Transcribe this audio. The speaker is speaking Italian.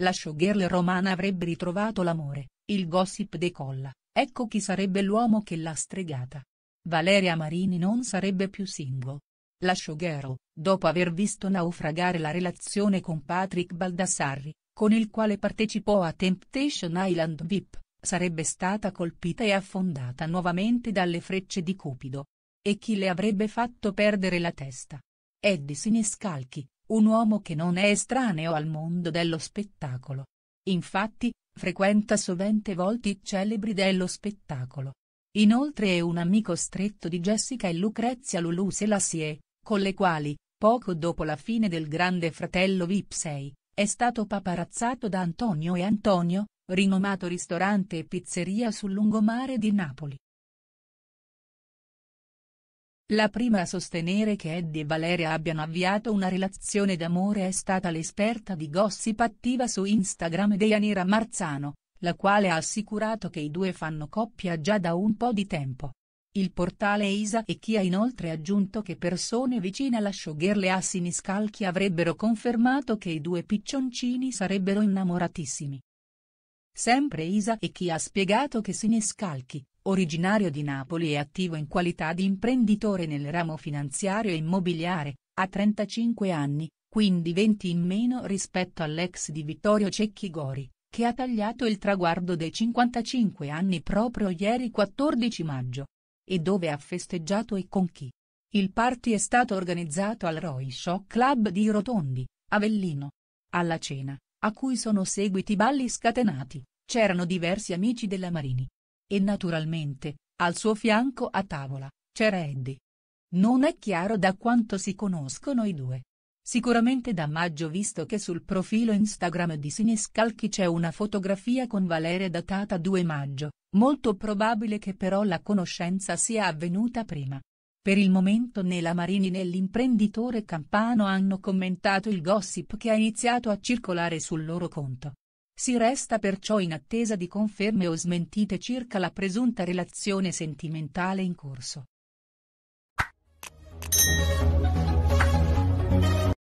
la showgirl romana avrebbe ritrovato l'amore, il gossip decolla, ecco chi sarebbe l'uomo che l'ha stregata. Valeria Marini non sarebbe più single. La showgirl, dopo aver visto naufragare la relazione con Patrick Baldassarri, con il quale partecipò a Temptation Island VIP, sarebbe stata colpita e affondata nuovamente dalle frecce di Cupido. E chi le avrebbe fatto perdere la testa? Eddie Siniscalchi, un uomo che non è estraneo al mondo dello spettacolo. Infatti, frequenta sovente volti celebri dello spettacolo. Inoltre è un amico stretto di Jessica e Lucrezia Lulu Selassie, con le quali, poco dopo la fine del grande fratello Vip 6, è stato paparazzato da Antonio e Antonio, rinomato ristorante e pizzeria sul lungomare di Napoli. La prima a sostenere che Eddie e Valeria abbiano avviato una relazione d'amore è stata l'esperta di gossip attiva su Instagram Deianira Marzano, la quale ha assicurato che i due fanno coppia già da un po' di tempo. Il portale Isa e Chi ha inoltre aggiunto che persone vicine alla showgirl e a Siniscalchi avrebbero confermato che i due piccioncini sarebbero innamoratissimi. Sempre Isa e Chi ha spiegato che Siniscalchi, originario di Napoli e attivo in qualità di imprenditore nel ramo finanziario e immobiliare, ha 35 anni, quindi 20 in meno rispetto all'ex di Vittorio Cecchi Gori, che ha tagliato il traguardo dei 55 anni proprio ieri 14 maggio. E dove ha festeggiato e con chi? Il party è stato organizzato al Roy Show Club di Rotondi, Avellino. Alla cena, a cui sono seguiti balli scatenati, c'erano diversi amici della Marini, e naturalmente, al suo fianco a tavola, c'era Eddie. Non è chiaro da quanto si conoscono i due. Sicuramente da maggio visto che sul profilo Instagram di Siniscalchi c'è una fotografia con Valeria datata 2 maggio, molto probabile che però la conoscenza sia avvenuta prima. Per il momento né la Marini né l'imprenditore campano hanno commentato il gossip che ha iniziato a circolare sul loro conto. Si resta perciò in attesa di conferme o smentite circa la presunta relazione sentimentale in corso.